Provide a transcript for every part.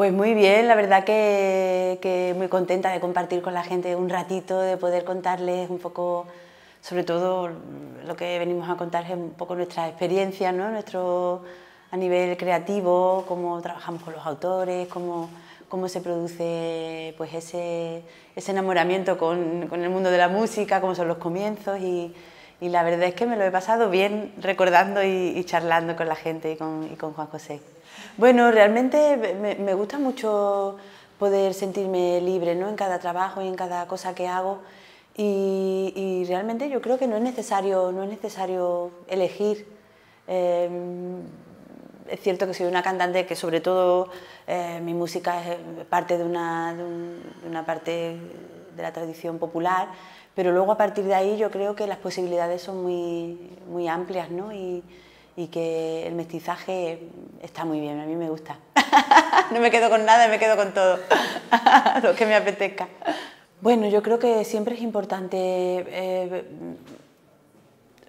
Pues muy bien, la verdad que, muy contenta de compartir con la gente un ratito, de poder contarles un poco, sobre todo lo que venimos a contar un poco nuestras experiencias, Nuestro, a nivel creativo, cómo trabajamos con los autores, cómo, cómo se produce pues ese, ese enamoramiento con, el mundo de la música, cómo son los comienzos y, la verdad es que me lo he pasado bien recordando y, charlando con la gente y con Juan José. Bueno, realmente me, gusta mucho poder sentirme libre en cada trabajo y en cada cosa que hago. Y, realmente yo creo que no es necesario, no es necesario elegir. Em, es cierto que soy una cantante que sobre todo eh, mi música es eh, parte de una, parte de la tradición popular, pero luego a partir de ahí yo creo que las posibilidades son muy, amplias ¿no? y que el mestizaje está muy bien, a mí me gusta. no me quedo con nada, me quedo con todo, lo que me apetezca. Bueno, yo creo que siempre es importante eh,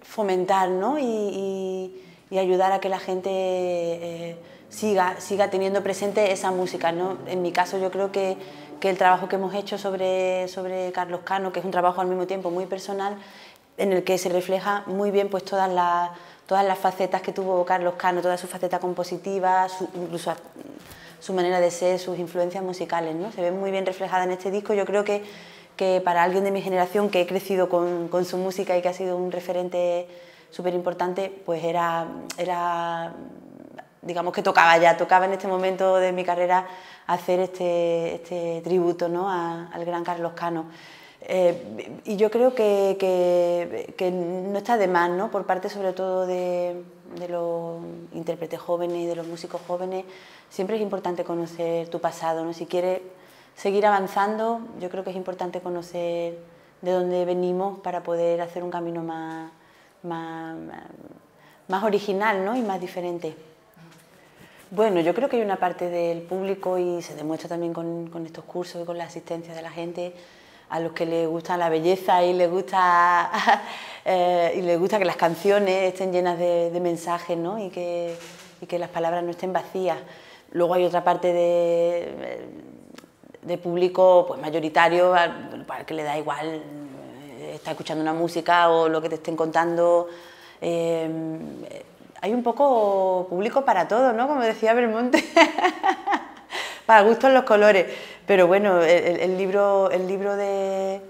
fomentar ¿no? y, ayudar a que la gente eh, siga, siga teniendo presente esa música. ¿no? En mi caso yo creo que, que, el trabajo que hemos hecho sobre, sobre Carlos Cano, que es un trabajo al mismo tiempo muy personal, en el que se refleja muy bien pues todas las todas las facetas que tuvo Carlos Cano, toda su faceta compositiva, incluso su manera de ser, sus influencias musicales, Se ve muy bien reflejada en este disco. Yo creo que, que para alguien de mi generación que he crecido con, su música y que ha sido un referente súper importante, pues era, digamos que tocaba ya, tocaba en este momento de mi carrera hacer este, este tributo al gran Carlos Cano. Eh, y yo creo que, no está de más, ¿no? por parte sobre todo de, los intérpretes jóvenes y de los músicos jóvenes, siempre es importante conocer tu pasado. ¿no? Si quieres seguir avanzando, yo creo que es importante conocer de dónde venimos para poder hacer un camino más, original y más diferente. Bueno, yo creo que hay una parte del público y se demuestra también con estos cursos y con la asistencia de la gente a los que les gusta la belleza y les gusta, eh, y les gusta que las canciones estén llenas de, mensajes ¿no? y, que, que, las palabras no estén vacías. Luego hay otra parte de, de público pues, mayoritario al, pues, que le da igual eh, está escuchando una música o lo que te estén contando. Eh, hay un poco público para todo, ¿no? Como decía Belmonte. gusto gustos los colores. Pero bueno, el, libro, el libro de,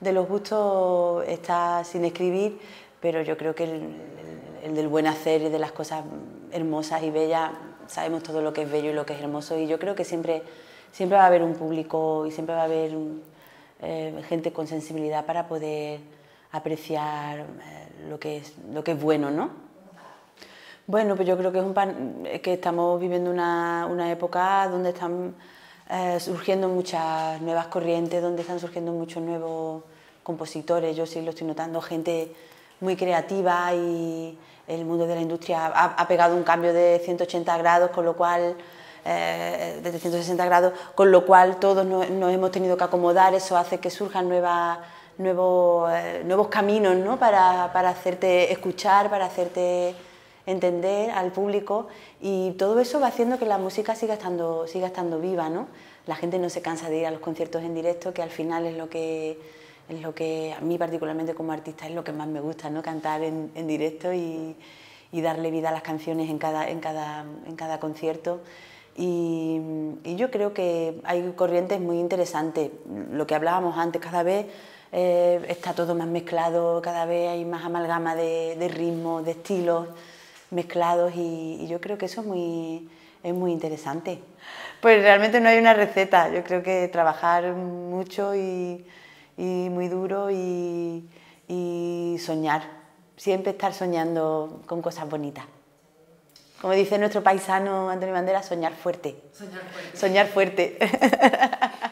los gustos está sin escribir, pero yo creo que el, del buen hacer y de las cosas hermosas y bellas, sabemos todo lo que es bello y lo que es hermoso. Y yo creo que siempre, siempre va a haber un público y siempre va a haber eh, gente con sensibilidad para poder apreciar eh, lo que es, lo que es bueno, ¿no? Bueno, pues yo creo que es un pan, eh, que estamos viviendo una, época donde están eh, surgiendo muchas nuevas corrientes, donde están surgiendo muchos nuevos compositores. Yo sí lo estoy notando, gente muy creativa y el mundo de la industria ha, pegado un cambio de 180 grados, con lo cual eh, de grados, con lo cual todos nos, hemos tenido que acomodar, eso hace que surjan nuevas, nuevos, nuevos caminos ¿no? para hacerte escuchar, para hacerte entender al público y todo eso va haciendo que la música siga estando, siga estando viva, ¿no? La gente no se cansa de ir a los conciertos en directo, que al final es lo que, es lo que a mí particularmente como artista es lo que más me gusta, ¿no? Cantar en, directo y, darle vida a las canciones en cada, en cada, en cada concierto. Y, yo creo que hay corrientes muy interesantes. Lo que hablábamos antes, cada vez eh, está todo más mezclado, cada vez hay más amalgama de ritmos, de estilos mezclados y, yo creo que eso es muy, es muy interesante. Pues realmente no hay una receta, yo creo que trabajar mucho y, y muy duro y, y, soñar, siempre estar soñando con cosas bonitas. Como dice nuestro paisano Antonio Bandera, soñar fuerte. Soñar fuerte. Soñar fuerte.